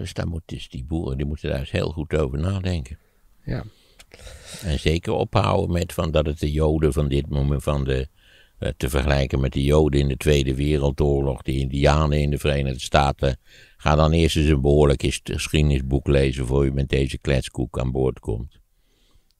Dus daar moet dus die boeren die moeten daar eens heel goed over nadenken. Ja. En zeker ophouden met van dat het de Joden van dit moment van de eh, te vergelijken met de Joden in de Tweede Wereldoorlog, de Indianen in de Verenigde Staten. Ga dan eerst eens een behoorlijk geschiedenisboek lezen voor je met deze kletskoek aan boord komt.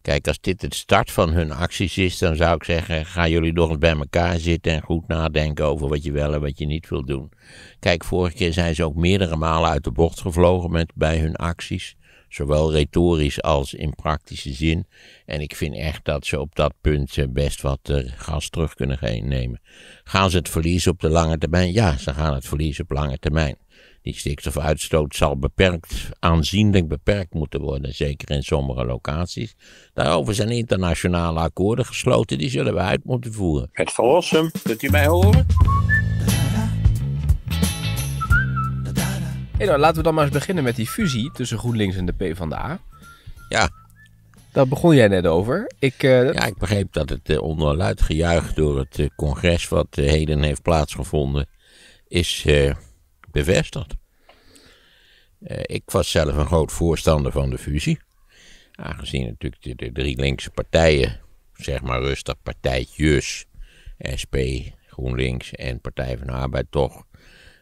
Kijk, als dit het start van hun acties is, dan zou ik zeggen: ga jullie nog eens bij elkaar zitten en goed nadenken over wat je wel en wat je niet wil doen. Kijk, vorige keer zijn ze ook meerdere malen uit de bocht gevlogen met, bij hun acties. Zowel retorisch als in praktische zin. En ik vind echt dat ze op dat punt eh, best wat eh, gas terug kunnen nemen. Gaan ze het verliezen op de lange termijn? Ja, ze gaan het verliezen op lange termijn. Die stikstofuitstoot zal beperkt, aanzienlijk beperkt moeten worden, zeker in sommige locaties. Daarover zijn internationale akkoorden gesloten, die zullen we uit moeten voeren. Het verlossen, kunt u mij horen? Hey, nou, laten we dan maar eens beginnen met die fusie tussen GroenLinks en de PvdA. Ja. Daar begon jij net over. Ik, eh, Ja, ik begreep dat het eh, onder luid gejuich door het eh, congres wat heden heeft plaatsgevonden, is bevestigd. Eh, ik was zelf een groot voorstander van de fusie. Aangezien natuurlijk de, drie linkse partijen, zeg maar rustig partijtjes, SP, GroenLinks en Partij van de Arbeid toch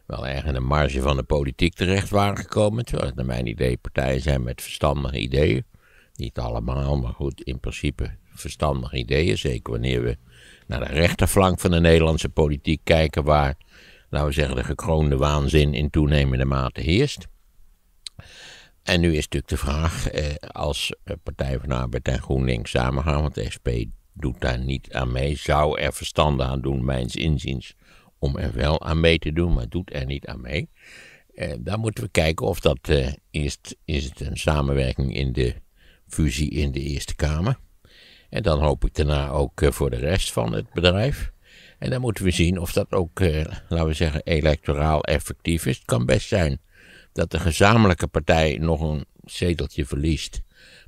wel erg in de marge van de politiek terecht waren gekomen. Terwijl het naar mijn idee partijen zijn met verstandige ideeën. Niet allemaal, maar goed, in principe verstandige ideeën. Zeker wanneer we naar de rechterflank van de Nederlandse politiek kijken, waar laten we zeggen, de gekroonde waanzin in toenemende mate heerst. En nu is natuurlijk de vraag, eh, als Partij van Arbeid en GroenLinks samengaan, want de SP doet daar niet aan mee, zou er verstand aan doen, mijns inziens, om er wel aan mee te doen, maar doet er niet aan mee. Eh, dan moeten we kijken of dat, eh, eerst is het een samenwerking in de fusie in de Eerste Kamer. En dan hoop ik daarna ook eh, voor de rest van het bedrijf. En dan moeten we zien of dat ook, eh, laten we zeggen, electoraal effectief is. Het kan best zijn dat de gezamenlijke partij nog een zeteltje verliest.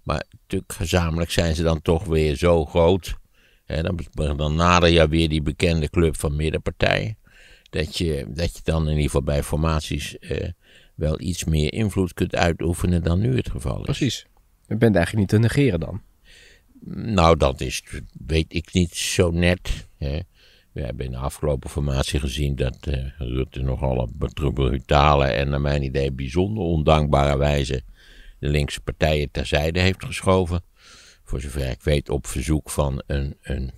Maar natuurlijk, gezamenlijk zijn ze dan toch weer zo groot. Hè, dan, dan nader je weer die bekende club van middenpartijen. Dat je, dat je dan in ieder geval bij formaties eh, wel iets meer invloed kunt uitoefenen dan nu het geval is. Precies. Je bent eigenlijk niet te negeren dan. Nou, dat is, weet ik niet zo net. Hè. We hebben in de afgelopen formatie gezien dat eh, Rutte nogal op brutale en naar mijn idee bijzonder ondankbare wijze de linkse partijen terzijde heeft geschoven. Voor zover ik weet op verzoek van een, een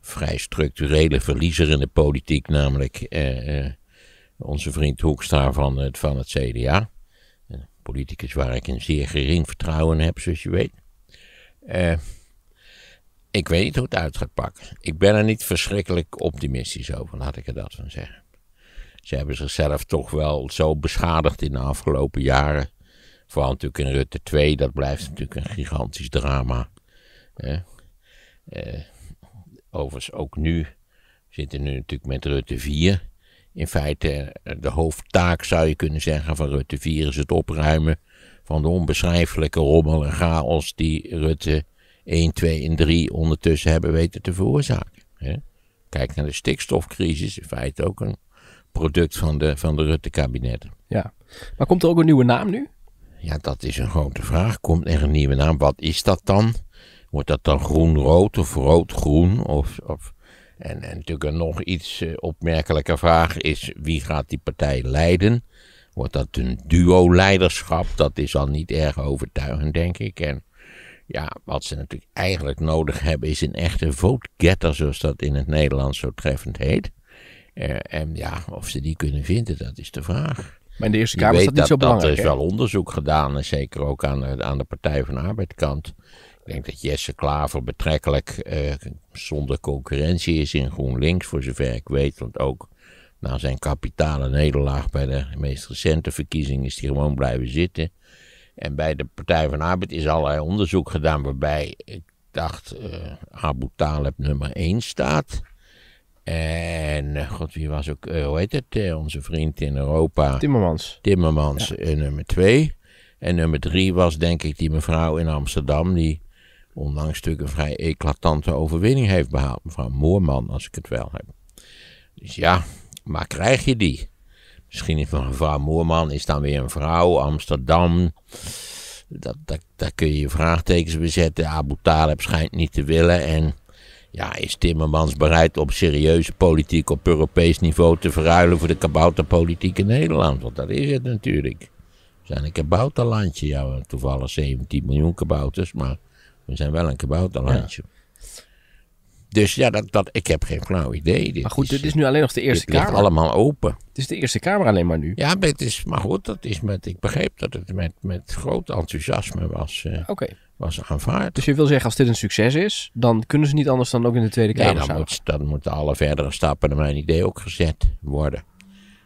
vrij structurele verliezer in de politiek, namelijk eh, eh, onze vriend Hoekstra van het, van het CDA. Een politicus waar ik een zeer gering vertrouwen heb, zoals je weet. Eh ik weet niet hoe het uit gaat pakken. Ik ben er niet verschrikkelijk optimistisch over, laat ik er dat van zeggen. Ze hebben zichzelf toch wel zo beschadigd in de afgelopen jaren. Vooral natuurlijk in Rutte 2, dat blijft natuurlijk een gigantisch drama. Eh, overigens ook nu, zitten nu natuurlijk met Rutte 4. In feite, eh, de hoofdtaak zou je kunnen zeggen van Rutte 4 is het opruimen van de onbeschrijfelijke rommel en chaos die Rutte 1, 2 en 3 ondertussen hebben weten te veroorzaken. Hè? Kijk naar de stikstofcrisis, in feite ook een product van de, van de rutte kabinet Ja, maar komt er ook een nieuwe naam nu? Ja, dat is een grote vraag. Komt er een nieuwe naam? Wat is dat dan? Wordt dat dan groen-rood of rood-groen? Of, En, en, natuurlijk een nog iets uh, eh, opmerkelijke vraag is: wie gaat die partij leiden? Wordt dat een duo-leiderschap? Dat is al niet erg overtuigend, denk ik. En ja, wat ze natuurlijk eigenlijk nodig hebben is een echte vote-getter, zoals dat in het Nederlands zo treffend heet. Eh, en ja, of ze die kunnen vinden, dat is de vraag. Maar in de Eerste Kamer is dat niet zo belangrijk. Dat er is wel onderzoek gedaan, en zeker ook aan de, aan de Partij van de Arbeidkant. Ik denk dat Jesse Klaver betrekkelijk eh, zonder concurrentie is in GroenLinks, voor zover ik weet. Want ook na zijn kapitale nederlaag bij de meest recente verkiezing is hij gewoon blijven zitten. En bij de Partij van Arbeid is allerlei onderzoek gedaan waarbij, ik dacht, uh, Abu Talib nummer 1 staat. En, eh, god, wie was ook, eh, hoe heet het, onze vriend in Europa? Timmermans. Timmermans, nummer 2. En nummer 3 was denk ik die mevrouw in Amsterdam, die ondanks natuurlijk een vrij eclatante overwinning heeft behaald. Mevrouw Moorman, als ik het wel heb. Dus ja, maar krijg je die? Geschiedenis van mevrouw Moerman is dan weer een vrouw. Amsterdam. Dat, dat, daar kun je je vraagtekens bij zetten. Abu Talib schijnt niet te willen. En ja, is Timmermans bereid op serieuze politiek op Europees niveau te verruilen voor de kabouterpolitiek in Nederland? Want dat is het natuurlijk. We zijn een kabouterlandje. Ja, toevallig 17 miljoen kabouters, maar we zijn wel een kabouterlandje. Dus ja, dat, dat, ik heb geen flauw idee. Dit maar goed, dit is nu alleen nog de Eerste Kamer. Het allemaal open. Het is de Eerste Kamer alleen maar nu. Ja, maar, het is, maar goed, dat is met, ik begreep dat het met, met groot enthousiasme was, uh, was aanvaard. Dus je wil zeggen, als dit een succes is, dan kunnen ze niet anders dan ook in de Tweede Kamer ja, dan, moet, dan moeten alle verdere stappen naar mijn idee ook gezet worden.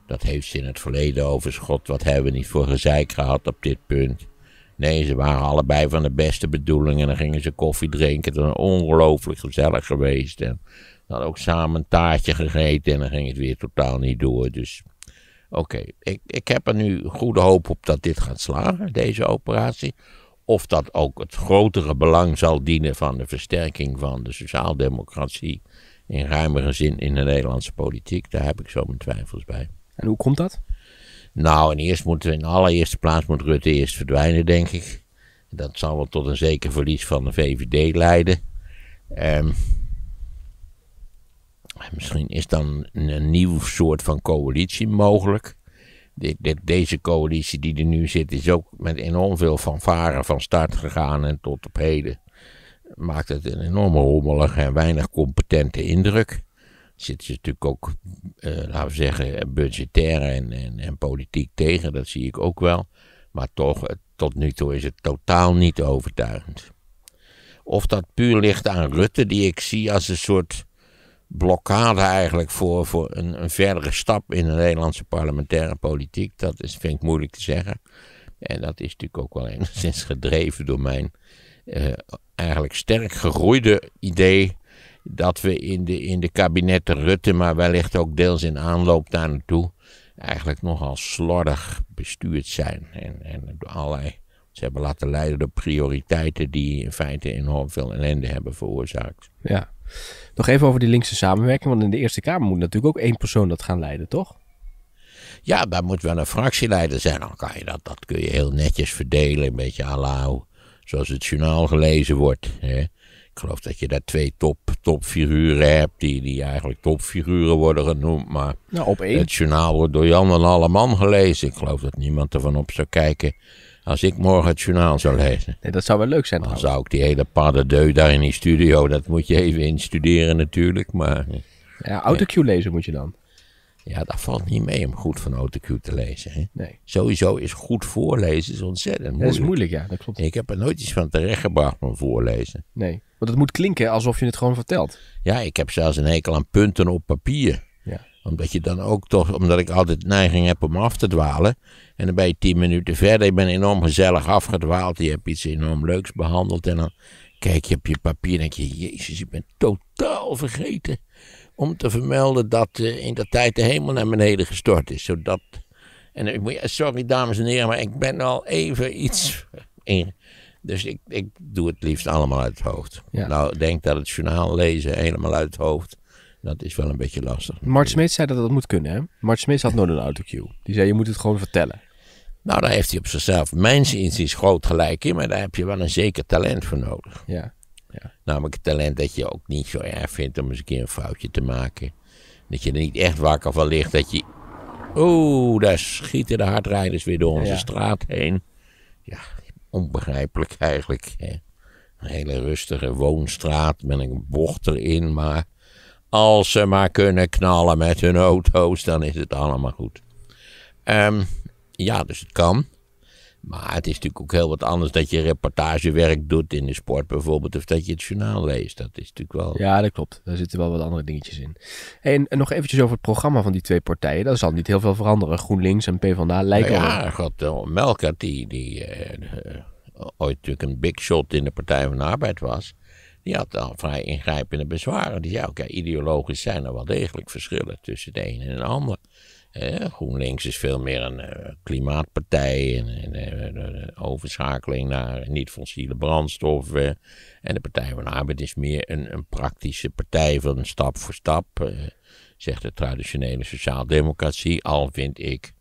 Dat heeft ze in het verleden over God, wat hebben we niet voor gezeik gehad op dit punt. Nee, ze waren allebei van de beste bedoelingen. En dan gingen ze koffie drinken. Het was ongelooflijk gezellig geweest. En dan hadden ook samen een taartje gegeten. En dan ging het weer totaal niet door. Dus oké, ik, ik heb er nu goede hoop op dat dit gaat slagen, deze operatie. Of dat ook het grotere belang zal dienen van de versterking van de sociaaldemocratie. In ruimere zin in de Nederlandse politiek. Daar heb ik zo mijn twijfels bij. En hoe komt dat? Nou, en eerst moet in allereerste plaats moet Rutte eerst verdwijnen, denk ik. Dat zal wel tot een zeker verlies van de VVD leiden. Ehm, misschien is dan een nieuw soort van coalitie mogelijk. deze coalitie die er nu zit is ook met enorm veel fanfare van start gegaan en tot op heden maakt het een enorme rommelige en weinig competente indruk zit je natuurlijk ook, eh, laten we zeggen, budgetair en, en, politiek tegen. Dat zie ik ook wel. Maar toch, tot nu toe is het totaal niet overtuigend. Of dat puur ligt aan Rutte, die ik zie als een soort blokkade eigenlijk voor, voor een, een verdere stap in de Nederlandse parlementaire politiek. Dat is, vind ik moeilijk te zeggen. En dat is natuurlijk ook wel enigszins gedreven door mijn eh, eigenlijk sterk gegroeide idee dat we in de, in de kabinetten Rutte, maar wellicht ook deels in aanloop daar naartoe, eigenlijk nogal slordig bestuurd zijn. En, en allerlei, ze hebben laten leiden door prioriteiten die in feite enorm veel ellende hebben veroorzaakt. Ja. Nog even over die linkse samenwerking, want in de Eerste Kamer moet natuurlijk ook één persoon dat gaan leiden, toch? Ja, daar moet wel een fractieleider zijn. Dan kan je dat, dat kun je heel netjes verdelen, een beetje à zoals het journaal gelezen wordt. Hè geloof dat je daar twee top, topfiguren hebt, die, die eigenlijk topfiguren worden genoemd. Maar nou, het journaal wordt door Jan en alle gelezen. Ik geloof dat niemand ervan op zou kijken als ik morgen het journaal zou lezen. Nee, dat zou wel leuk zijn. Dan zou ik die hele pas de daar in die studio, dat moet je even instuderen natuurlijk. Maar, eh, ja, autocue lezen moet je dan. Ja, dat valt niet mee om goed van autocue te lezen. Hè? Nee. Sowieso is goed voorlezen is ontzettend moeilijk. Dat is moeilijk, ja, dat klopt. Ik heb er nooit iets van terechtgebracht, van voorlezen. Nee. Want het moet klinken alsof je het gewoon vertelt. Ja, ik heb zelfs een hekel aan punten op papier. Ja. Omdat je dan ook toch, omdat ik altijd neiging heb om af te dwalen. En dan ben je tien minuten verder. Ik ben enorm gezellig afgedwaald. Je hebt iets enorm leuks behandeld. En dan kijk je op je papier en denk je, Jezus, ik ben totaal vergeten om te vermelden dat eh, in dat tijd de hemel naar beneden gestort is. Zodat. En sorry dames en heren, maar ik ben al even iets in, dus ik, ik doe het liefst allemaal uit het hoofd. Nou, ik denk dat het journaal lezen helemaal uit het hoofd. Dat is wel een beetje lastig. Mart Smeets zei dat dat moet kunnen, hè? Mart Smeets had nooit een autocue. Die zei, je moet het gewoon vertellen. Nou, daar heeft hij op zichzelf is groot gelijk in, maar daar heb je wel een zeker talent voor nodig. Ja. ja. Namelijk het talent dat je ook niet zo erg vindt om eens een keer een foutje te maken. Dat je er niet echt wakker van ligt, dat je... Oeh, daar schieten de hardrijders weer door onze straat heen. Ja, onbegrijpelijk eigenlijk. Een hele rustige woonstraat met een bocht erin, maar als ze maar kunnen knallen met hun auto's, dan is het allemaal goed. Ehm, ja, dus het kan. Maar het is natuurlijk ook heel wat anders dat je reportagewerk doet in de sport bijvoorbeeld. Of dat je het journaal leest. Dat is natuurlijk wel... Ja, dat klopt. Daar zitten wel wat andere dingetjes in. En, nog eventjes over het programma van die twee partijen. Dat zal niet heel veel veranderen. GroenLinks en PvdA lijken... Nou ja, al... god, eh, Melkert die, die eh, eh, ooit natuurlijk een big shot in de Partij van de Arbeid was... Die had al vrij ingrijpende bezwaren. Die zei oké, ideologisch zijn er wel degelijk verschillen tussen de ene en de ander. GroenLinks is veel meer een eh, klimaatpartij en, eh, overschakeling naar niet-fossiele brandstoffen. En de Partij van de Arbeid is meer een, een praktische partij van stap voor stap, eh, zegt de traditionele sociaaldemocratie. Al vind ik,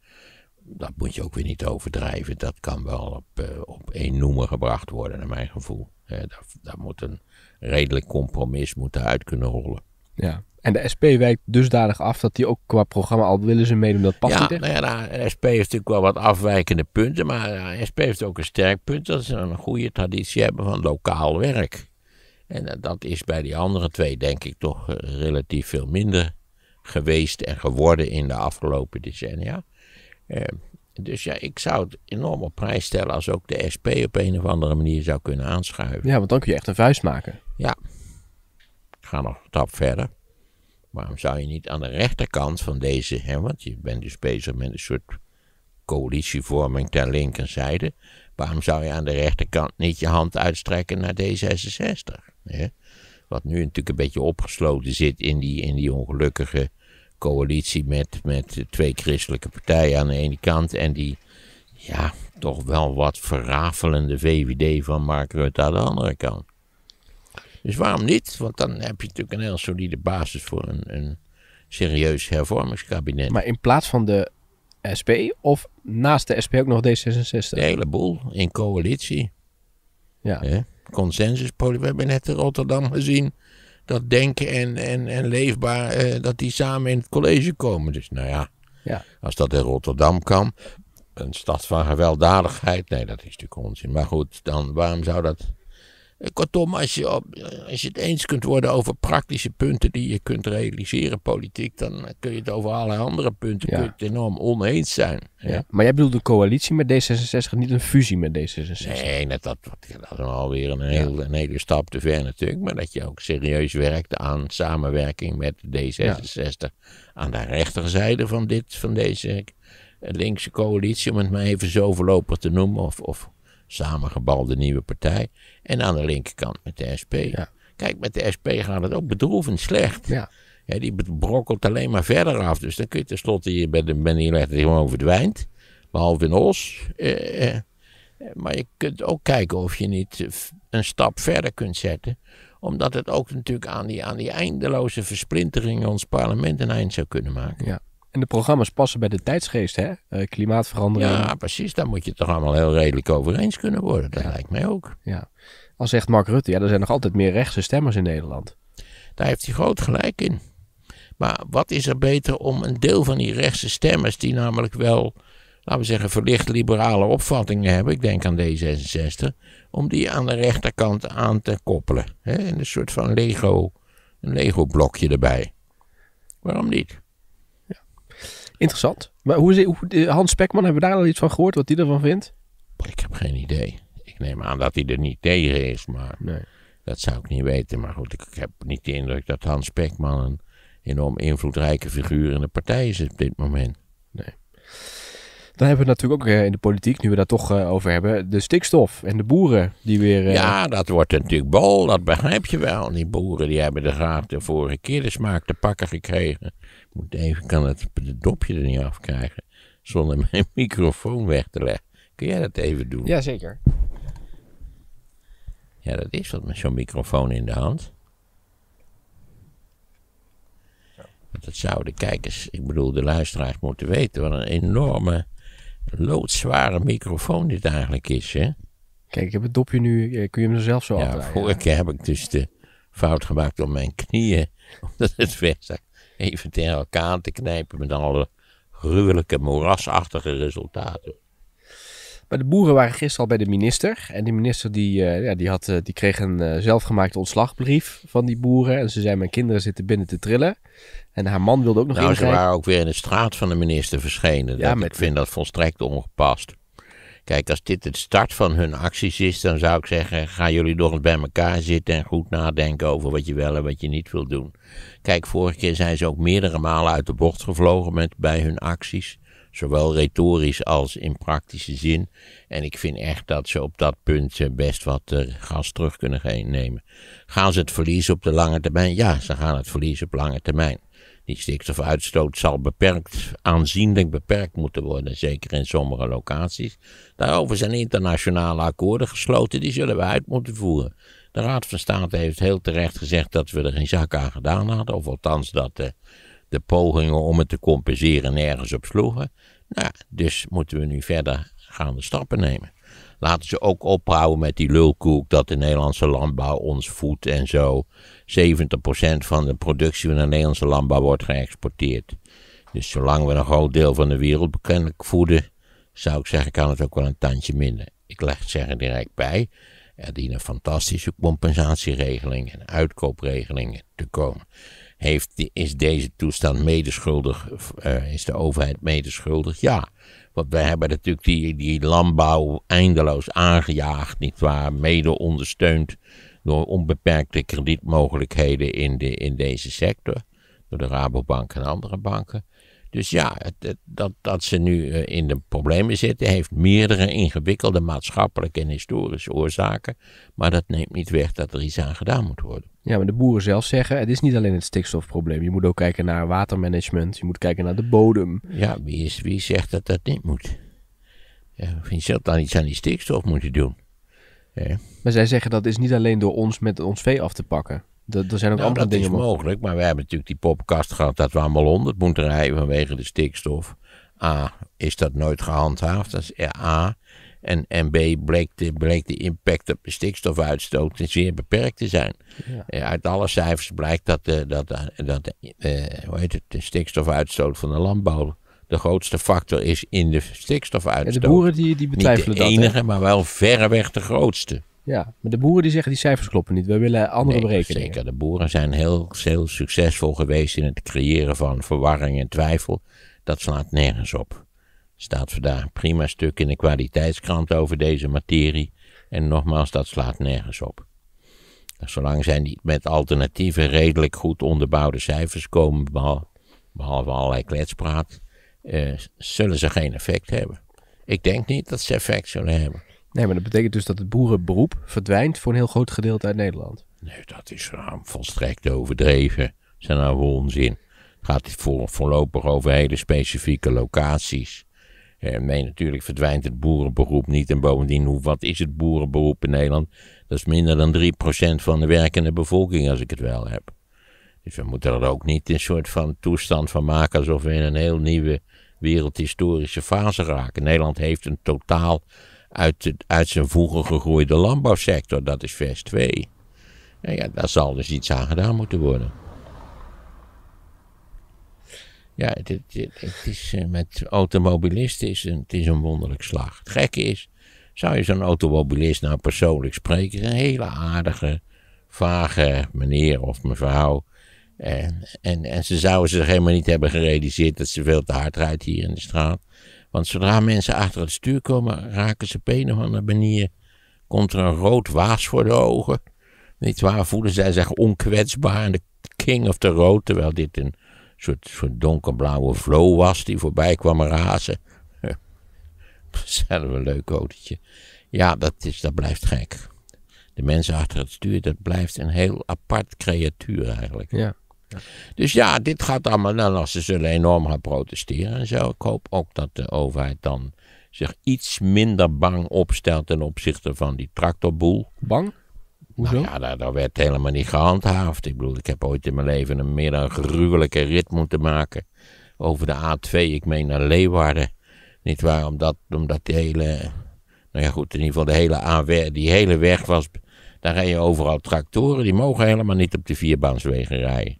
dat moet je ook weer niet overdrijven, dat kan wel op, op één noemer gebracht worden, naar mijn gevoel. daar, daar moet een redelijk compromis moeten uit kunnen rollen. Ja, en de SP wijkt dusdanig af dat die ook qua programma, al willen ze meedoen, dat past ja, niet nou ja, de nou, SP heeft natuurlijk wel wat afwijkende punten, maar de SP heeft ook een sterk punt dat ze een goede traditie hebben van lokaal werk. En eh, dat is bij die andere twee denk ik toch eh, relatief veel minder geweest en geworden in de afgelopen decennia. Ehm, dus ja, ik zou het enorm op prijs stellen als ook de SP op een of andere manier zou kunnen aanschuiven. Ja, want dan kun je echt een vuist maken. Ja. Ik ga nog een stap verder. Waarom zou je niet aan de rechterkant van deze, hè, want je bent dus bezig met een soort coalitievorming ter linkerzijde, waarom zou je aan de rechterkant niet je hand uitstrekken naar D66? Hè? Wat nu natuurlijk een beetje opgesloten zit in die, in die ongelukkige coalitie met, met twee christelijke partijen aan de ene kant en die, ja, toch wel wat verrafelende VVD van Mark Rutte aan de andere kant. Dus waarom niet? Want dan heb je natuurlijk een heel solide basis voor een, een serieus hervormingskabinet. Maar in plaats van de SP of naast de SP ook nog D66? Een heleboel in coalitie. Ja. Consensuspolitiek. We hebben net in Rotterdam gezien dat Denken en, en, en Leefbaar, eh, dat die samen in het college komen. Dus nou ja, ja. als dat in Rotterdam kan, een stad van gewelddadigheid, nee dat is natuurlijk onzin. Maar goed, dan waarom zou dat eh, kortom, als je, als het eens kunt worden over praktische punten die je kunt realiseren, politiek, dan eh, kun je het over allerlei andere punten enorm oneens zijn. Ja. Maar jij bedoelt een coalitie met D66, niet een fusie met D66? Nee, net dat, dat is alweer een, een hele stap te ver natuurlijk. Maar dat je ook serieus werkt aan samenwerking met D66 aan de rechterzijde van, dit, van deze eh, linkse coalitie, om het maar even zo voorlopig te noemen. Of, of samengebalde nieuwe partij. En aan de linkerkant met de SP. Ja. Kijk, met de SP gaat het ook bedroevend slecht. Ja. ja. die brokkelt alleen maar verder af. Dus dan kun je tenslotte hier bij de dat hij gewoon verdwijnt. Behalve in Os. Eh, eh, maar je kunt ook kijken of je niet een stap verder kunt zetten. Omdat het ook natuurlijk aan die, aan die eindeloze versplintering ons parlement een eind zou kunnen maken. Ja. En de programma's passen bij de tijdsgeest, hè? Eh, klimaatverandering. Ja, precies. Daar moet je toch allemaal heel redelijk over eens kunnen worden. Dat lijkt mij ook. Ja. Al zegt Mark Rutte, ja, er zijn nog altijd meer rechtse stemmers in Nederland. Daar heeft hij groot gelijk in. Maar wat is er beter om een deel van die rechtse stemmers, die namelijk wel, laten we zeggen, verlicht liberale opvattingen hebben, ik denk aan D66, om die aan de rechterkant aan te koppelen. Hè? In een soort van Lego, een Lego-blokje erbij. Waarom niet? Interessant. Maar hoe is, het? Hans Spekman, hebben we daar al iets van gehoord, wat hij ervan vindt? Ik heb geen idee. Ik neem aan dat hij er niet tegen is, maar nee. dat zou ik niet weten. Maar goed, ik, heb niet de indruk dat Hans Spekman een enorm invloedrijke figuur in de partij is op dit moment. Nee. Dan hebben we natuurlijk ook eh, in de politiek, nu we daar toch eh, over hebben, de stikstof en de boeren die weer... Eh, ja, dat wordt natuurlijk bol, dat begrijp je wel. Die boeren die hebben de graag de vorige keer de smaak te pakken gekregen. Ik moet even, kan het dopje er niet afkrijgen zonder mijn microfoon weg te leggen. Kun jij dat even doen? Jazeker. Ja, dat is wat met zo'n microfoon in de hand. Want dat zouden kijkers, ik bedoel de luisteraars moeten weten. Wat een enorme, loodzware microfoon dit eigenlijk is, hè? Kijk, ik heb het dopje nu, eh, kun je hem er zelf zo ja, vorige keer heb ik dus de fout gemaakt om mijn knieën, omdat het verder even tegen elkaar te knijpen met alle gruwelijke moerasachtige resultaten. Maar de boeren waren gisteren al bij de minister. En die minister die, eh, ja, die, had, eh, die kreeg een eh, zelfgemaakte ontslagbrief van die boeren. En ze zei, mijn kinderen zitten binnen te trillen. En haar man wilde ook nog nou, ingrijpen. ze waren ook weer in de straat van de minister verschenen. Ja, dat, Ik vind dat volstrekt ongepast. Kijk, als dit het start van hun acties is, dan zou ik zeggen: gaan jullie nog eens bij elkaar zitten en goed nadenken over wat je wel en wat je niet wil doen. Kijk, vorige keer zijn ze ook meerdere malen uit de bocht gevlogen met, bij hun acties. Zowel retorisch als in praktische zin. En ik vind echt dat ze op dat punt eh, best wat eh, gas terug kunnen nemen. Gaan ze het verliezen op de lange termijn? Ja, ze gaan het verliezen op lange termijn. Die stikstofuitstoot zal beperkt, aanzienlijk beperkt moeten worden, zeker in sommige locaties. Daarover zijn internationale akkoorden gesloten, die zullen we uit moeten voeren. De Raad van State heeft heel terecht gezegd dat we er geen zak aan gedaan hadden, of althans dat de, eh, de pogingen om het te compenseren nergens op sloegen. Nou, dus moeten we nu verder gaande stappen nemen. Laten ze ook ophouden met die lulkoek dat de Nederlandse landbouw ons voedt en zo. 70% van de productie van de Nederlandse landbouw wordt geëxporteerd. Dus zolang we een groot deel van de wereld bekendelijk voeden, zou ik zeggen, kan het ook wel een tandje minder. Ik leg het zeggen direct bij. Er dienen fantastische compensatieregelingen en uitkoopregelingen te komen. Heeft, is deze toestand medeschuldig? Eh, is de overheid medeschuldig? Ja. Want wij hebben natuurlijk die, die landbouw eindeloos aangejaagd, nietwaar? Mede ondersteund door onbeperkte kredietmogelijkheden in, de, in deze sector. Door de Rabobank en andere banken. Dus ja, dat, dat ze nu eh, in de problemen zitten, heeft meerdere ingewikkelde maatschappelijke en historische oorzaken. Maar dat neemt niet weg dat er iets aan gedaan moet worden. Ja, maar de boeren zelf zeggen, het is niet alleen het stikstofprobleem. Je moet ook kijken naar watermanagement, je moet kijken naar de bodem. Ja, wie, is, wie zegt dat dat niet moet? Ja, vind je dat dan iets aan die stikstof moeten doen? Ja. Maar zij zeggen dat is niet alleen door ons met ons vee af te pakken. Nou, dat, is zijn ook dingen mogelijk. Maar we hebben natuurlijk die popkast gehad dat we allemaal onder moeten rijden vanwege de stikstof. A, is dat nooit gehandhaafd? Dat is A. En, en B, bleek de, bleek de impact op de stikstofuitstoot zeer beperkt te zijn. Ja. Eh, uit alle cijfers blijkt dat, de, dat, eh, dat de, eh, hoe heet het, de stikstofuitstoot van de landbouw de grootste factor is in de stikstofuitstoot. En de boeren die, die betwijfelen Niet de enige, maar wel verreweg de grootste. Ja, maar de boeren die zeggen die cijfers kloppen niet. We willen andere nee, berekeningen. Zeker, de boeren zijn heel, heel succesvol geweest in het creëren van verwarring en twijfel. Dat slaat nergens op. Er staat vandaag een prima stuk in de kwaliteitskrant over deze materie. En nogmaals, dat slaat nergens op. Zolang zij niet met alternatieve, redelijk goed onderbouwde cijfers komen, behalve allerlei kletspraat, eh, zullen ze geen effect hebben. Ik denk niet dat ze effect zullen hebben. Nee, maar dat betekent dus dat het boerenberoep verdwijnt voor een heel groot gedeelte uit Nederland. Nee, dat is nou volstrekt overdreven. Dat is nou onzin. Het gaat voor, voorlopig over hele specifieke locaties. Eh, nee, natuurlijk verdwijnt het boerenberoep niet. En bovendien, hoe, wat is het boerenberoep in Nederland? Dat is minder dan 3% van de werkende bevolking, als ik het wel heb. Dus we moeten er ook niet een soort van toestand van maken alsof we in een heel nieuwe wereldhistorische fase raken. Nederland heeft een totaal uit, de, uit zijn vroeger gegroeide landbouwsector. Dat is vers 2. En nou ja, daar zal dus iets aan gedaan moeten worden. Ja, het, het, is, eh, met automobilisten is het is een wonderlijk slag. Gek is, zou je zo'n automobilist nou persoonlijk spreken, een hele aardige, vage meneer of mevrouw en, en, en ze zouden zich helemaal niet hebben gerealiseerd dat ze veel te hard rijdt hier in de straat. Want zodra mensen achter het stuur komen, raken ze op een of andere manier. Komt er een rood waas voor de ogen. Niet waar? Voelen zij zich onkwetsbaar en de king of the road. Terwijl dit een soort, soort donkerblauwe flow was die voorbij kwam razen. Zelf een leuk autootje. Ja, dat, is, dat blijft gek. De mensen achter het stuur, dat blijft een heel apart creatuur eigenlijk. Ja. Dus ja, dit gaat allemaal. Nou, ze zullen enorm gaan protesteren en zo. Ik hoop ook dat de overheid dan zich iets minder bang opstelt ten opzichte van die tractorboel. Bang? Hoezo? Nou ja, daar, werd helemaal niet gehandhaafd. Ik bedoel, ik heb ooit in mijn leven een meer dan gruwelijke rit moeten maken. Over de A2, ik meen naar Leeuwarden. Niet waar, omdat, omdat die hele. Nou ja, goed, in ieder geval de hele A die hele weg was. Daar rijden overal tractoren, die mogen helemaal niet op de vierbaanswegen rijden.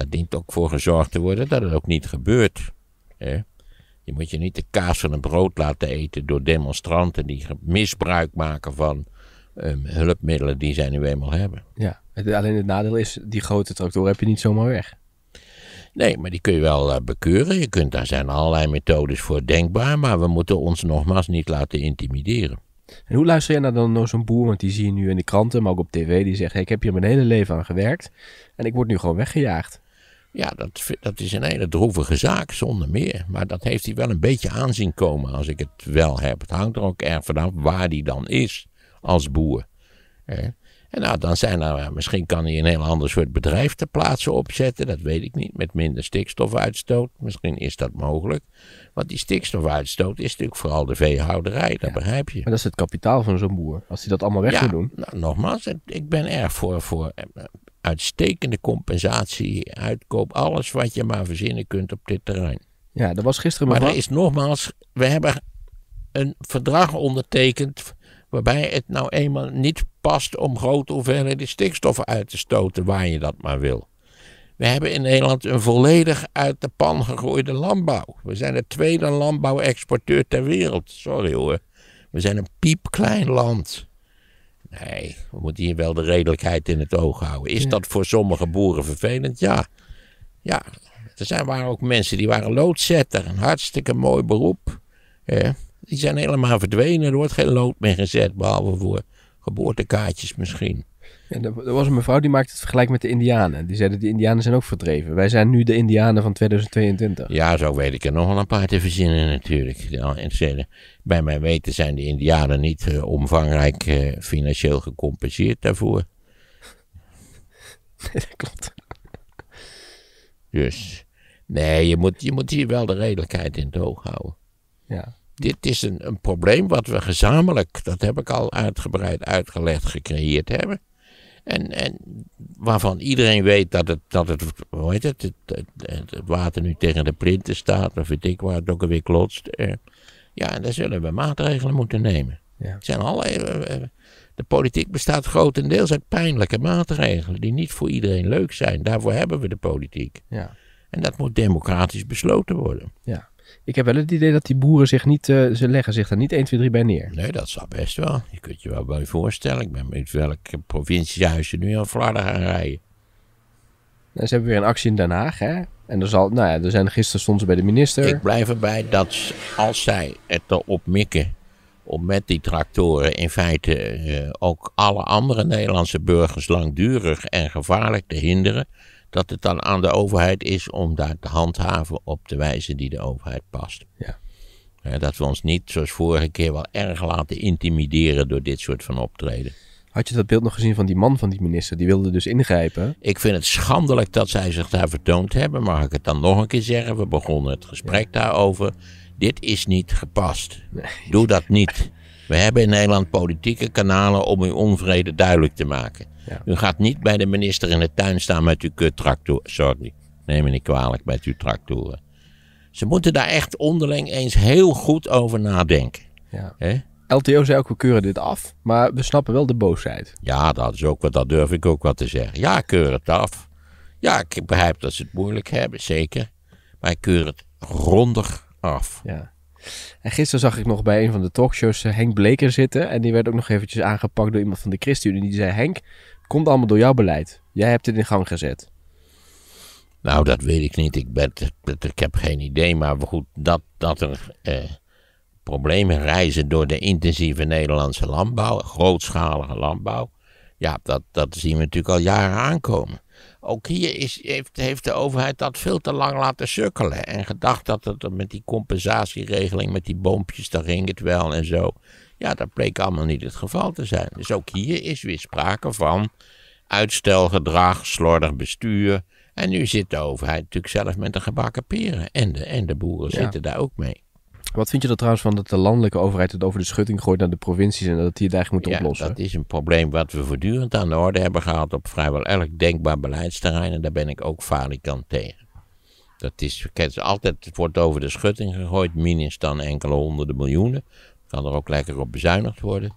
Daar dient ook voor gezorgd te worden dat het ook niet gebeurt. Hè? Je moet je niet de kaas van het brood laten eten door demonstranten die misbruik maken van ehm, hulpmiddelen die zij nu eenmaal hebben. Ja, alleen het nadeel is, die grote tractoren heb je niet zomaar weg. Nee, maar die kun je wel eh, bekeuren. Je kunt, daar zijn allerlei methodes voor denkbaar, maar we moeten ons nogmaals niet laten intimideren. En hoe luister je nou naar dan zo'n boer? Want die zie je nu in de kranten, maar ook op tv. Die zegt, ik heb hier mijn hele leven aan gewerkt en ik word nu gewoon weggejaagd. Ja, dat, dat is een hele droevige zaak, zonder meer. Maar dat heeft hij wel een beetje aanzien komen, als ik het wel heb. Het hangt er ook erg vanaf waar hij dan is als boer. En nou, dan zijn er, eh, misschien kan hij een heel ander soort bedrijf ter plaatse opzetten, dat weet ik niet, met minder stikstofuitstoot. Misschien is dat mogelijk. Want die stikstofuitstoot is natuurlijk vooral de veehouderij, dat begrijp je. Maar dat is het kapitaal van zo'n boer, als hij dat allemaal weg ja, doen. Nou, nogmaals, ik ben erg voor, voor eh, eh, uitstekende compensatie, uitkoop, alles wat je maar verzinnen kunt op dit terrein. Ja, dat was gisteren maar. Maar er is nogmaals, we hebben een verdrag ondertekend waarbij het nou eenmaal niet past om grote hoeveelheden stikstof uit te stoten waar je dat maar wil. We hebben in Nederland een volledig uit de pan gegooide landbouw. We zijn de tweede landbouwexporteur ter wereld. Sorry hoor. We zijn een piepklein land. Nee, we moeten hier wel de redelijkheid in het oog houden. Is dat voor sommige boeren vervelend? Ja. Ja, er zijn, waren ook mensen die waren loodzetter. Een hartstikke mooi beroep. die zijn helemaal verdwenen. Er wordt geen lood meer gezet, behalve voor geboortekaartjes misschien. En er, was een mevrouw die maakte het vergelijk met de Indianen. Die zeiden: de Indianen zijn ook verdreven. Wij zijn nu de Indianen van 2022. Ja, zo weet ik er nog wel een paar te verzinnen, natuurlijk. Bij mijn weten zijn de Indianen niet eh, omvangrijk eh, financieel gecompenseerd daarvoor. Nee, dat klopt. Dus, nee, je moet, je moet hier wel de redelijkheid in het oog houden. Ja. Dit is een, een probleem wat we gezamenlijk, dat heb ik al uitgebreid uitgelegd, gecreëerd hebben. En, en waarvan iedereen weet dat het, dat het, hoe heet het, het, water nu tegen de printen staat, of weet ik waar het ook weer klotst. Eh, ja, en daar zullen we maatregelen moeten nemen. Ja. Het zijn allerlei, eh, eh, de politiek bestaat grotendeels uit pijnlijke maatregelen die niet voor iedereen leuk zijn. Daarvoor hebben we de politiek. Ja. En dat moet democratisch besloten worden. Ja ik heb wel het idee dat die boeren zich niet, eh, ze leggen zich daar niet 1, 2, 3 bij neer. Nee, dat zou best wel. Je kunt je wel bij voorstellen. Ik ben met welke provinciehuizen nu aan Vlaarden gaan rijden. Nou, ze hebben weer een actie in Den Haag, hè? En dan zal, nou ja, er zijn gisteren stonden ze bij de minister. Ik blijf erbij dat als zij het erop mikken om met die tractoren in feite eh, ook alle andere Nederlandse burgers langdurig en gevaarlijk te hinderen dat het dan aan de overheid is om daar te handhaven op de wijze die de overheid past. Ja. Dat we ons niet, zoals vorige keer, wel erg laten intimideren door dit soort van optreden. Had je dat beeld nog gezien van die man van die minister? Die wilde dus ingrijpen. Ik vind het schandelijk dat zij zich daar vertoond hebben. Mag ik het dan nog een keer zeggen? We begonnen het gesprek daarover. Dit is niet gepast. Doe dat niet. We hebben in Nederland politieke kanalen om uw onvrede duidelijk te maken. U gaat niet bij de minister in de tuin staan met uw tractoren. Sorry, neem me niet kwalijk met uw tractoren. Ze moeten daar echt onderling eens heel goed over nadenken. Ja. LTO zei ook, we keuren dit af, maar we snappen wel de boosheid. Ja, dat, is ook wat, dat durf ik ook wat te zeggen. Ja, keur het af. Ja, ik begrijp dat ze het moeilijk hebben, zeker. Maar ik keur het grondig af. Ja. En gisteren zag ik nog bij een van de talkshows eh, Henk Bleker zitten. En die werd ook nog eventjes aangepakt door iemand van de ChristenUnie. Die zei, Henk, Komt allemaal door jouw beleid. Jij hebt het in gang gezet. Nou, dat weet ik niet. Ik, ben, ik heb geen idee. Maar goed, dat, dat er eh, problemen reizen door de intensieve Nederlandse landbouw, grootschalige landbouw. Ja, dat, dat zien we natuurlijk al jaren aankomen. Ook hier is, heeft, heeft de overheid dat veel te lang laten sukkelen. En gedacht dat het met die compensatieregeling, met die boompjes, daar ging het wel en zo. Ja, dat bleek allemaal niet het geval te zijn. Dus ook hier is weer sprake van uitstelgedrag, slordig bestuur. En nu zit de overheid natuurlijk zelf met de gebakken peren. En de, en de boeren zitten daar ook mee. Wat vind je er trouwens van dat de landelijke overheid het over de schutting gooit naar de provincies en dat die het eigenlijk moet ja, oplossen? Dat is een probleem wat we voortdurend aan de orde hebben gehad op vrijwel elk denkbaar beleidsterrein. En daar ben ik ook falikant tegen. Dat is, het altijd, het wordt over de schutting gegooid, minus dan enkele honderden miljoenen. Kan er ook lekker op bezuinigd worden.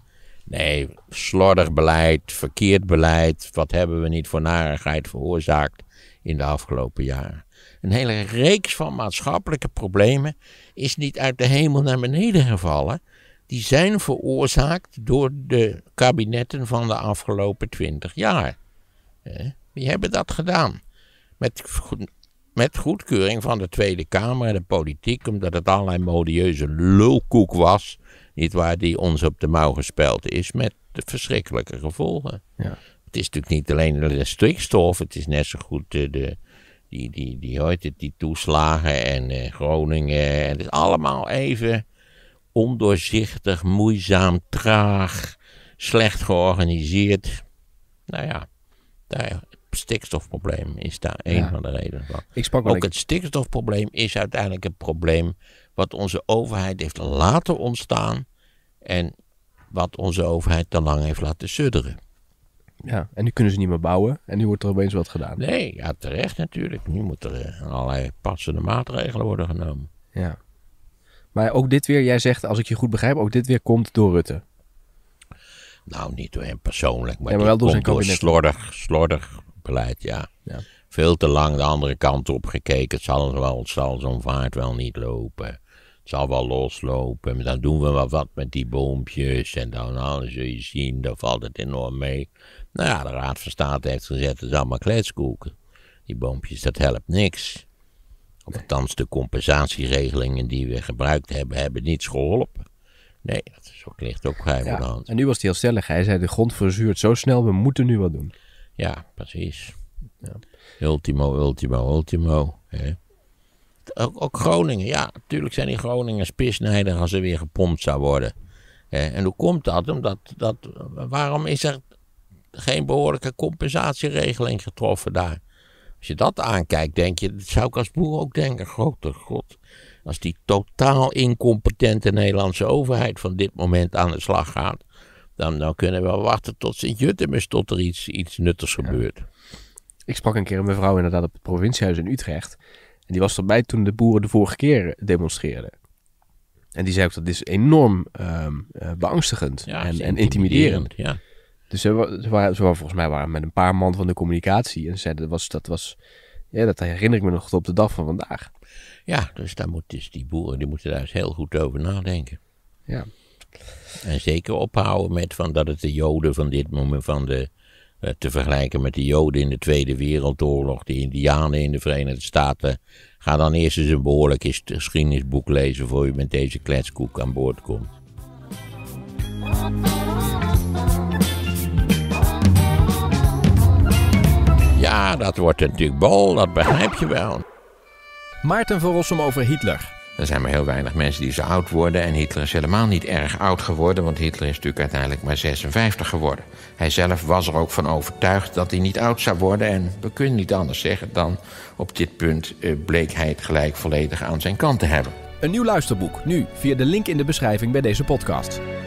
Nee, slordig beleid, verkeerd beleid. Wat hebben we niet voor narigheid veroorzaakt in de afgelopen jaren? Een hele reeks van maatschappelijke problemen is niet uit de hemel naar beneden gevallen. Die zijn veroorzaakt door de kabinetten van de afgelopen twintig jaar. Die hebben dat gedaan. Met, met goedkeuring van de Tweede Kamer en de politiek, omdat het allerlei modieuze lulkoek was niet waar die ons op de mouw gespeld is met de verschrikkelijke gevolgen. Ja. Het is natuurlijk niet alleen de stikstof, het is net zo goed eh, de, die, die, die, het, die toeslagen en eh, Groningen. het is allemaal even ondoorzichtig, moeizaam, traag, slecht georganiseerd. Nou ja, daar, het stikstofprobleem is daar een van de redenen van. Ik Ook het stikstofprobleem is uiteindelijk een probleem wat onze overheid heeft laten ontstaan en wat onze overheid te lang heeft laten sudderen. Ja, en nu kunnen ze niet meer bouwen en nu wordt er opeens wat gedaan. Nee, ja, terecht natuurlijk. Nu moeten er eh, allerlei passende maatregelen worden genomen. Ja. Maar ook dit weer, jij zegt, als ik je goed begrijp, ook dit weer komt door Rutte. Nou, niet door hem persoonlijk, maar, ja, wel door zijn slordig, slordig beleid, ja. ja. Veel te lang de andere kant op gekeken. Het zal, wel, het zal zo'n vaart wel niet lopen het zal wel loslopen. En dan doen we maar wat met die boompjes. En dan, zul je zien, daar valt het enorm mee. Nou ja, de Raad van State heeft gezegd, het is allemaal kletskoeken. Die boompjes, dat helpt niks. Of Althans, de compensatieregelingen die we gebruikt hebben, hebben niets geholpen. Nee, dat is ook, ligt ook geheim hand. En nu was hij heel stellig. Hij zei, de grond verzuurt zo snel, we moeten nu wat doen. Ja, precies. Ja. Ultimo, ultimo, ultimo. Hè? Ook, ook, Groningen, ja, natuurlijk zijn die Groningen spisnijder als ze weer gepompt zou worden. en hoe komt dat? Omdat, dat? Waarom is er geen behoorlijke compensatieregeling getroffen daar? Als je dat aankijkt, denk je, zou ik als boer ook denken, grote god. Als die totaal incompetente Nederlandse overheid van dit moment aan de slag gaat, dan, dan kunnen we wachten tot sint juttemus tot er iets, iets nuttigs gebeurt. Ik sprak een keer een mevrouw inderdaad op het provinciehuis in Utrecht die was erbij toen de boeren de vorige keer demonstreerden. En die zei ook dat dit is enorm um, beangstigend en, en, intimiderend. Ja. Dus ze, waren, volgens mij waren met een paar man van de communicatie. En zeiden, dat was, dat was, ja, dat herinner ik me nog tot op de dag van vandaag. Ja, dus daar moet dus die boeren die moeten daar eens heel goed over nadenken. Ja. En zeker ophouden met van dat het de Joden van dit moment van de eh, te vergelijken met de Joden in de Tweede Wereldoorlog, de Indianen in de Verenigde Staten. Ga dan eerst eens een behoorlijk geschiedenisboek lezen voor je met deze kletskoek aan boord komt. Ja, dat wordt natuurlijk bol, dat begrijp je wel. Maarten van Rossum over Hitler. Er zijn maar heel weinig mensen die zo oud worden. En Hitler is helemaal niet erg oud geworden, want Hitler is natuurlijk uiteindelijk maar 56 geworden. Hij zelf was er ook van overtuigd dat hij niet oud zou worden. En we kunnen niet anders zeggen dan op dit punt eh, bleek hij het gelijk volledig aan zijn kant te hebben. Een nieuw luisterboek, nu via de link in de beschrijving bij deze podcast.